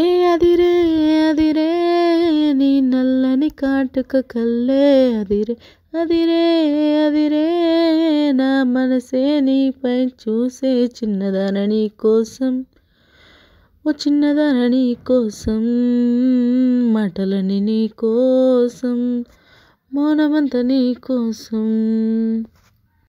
ఏ అదిరే అదిరే నీ నల్లని కాటుక కల్లే అదిరే అదిరే అదిరే నా మనసే నీపై చూసే చిన్నదనని కోసం ఓ చిన్నదనని కోసం మాటలని నీ కోసం మౌనమంత నీ కోసం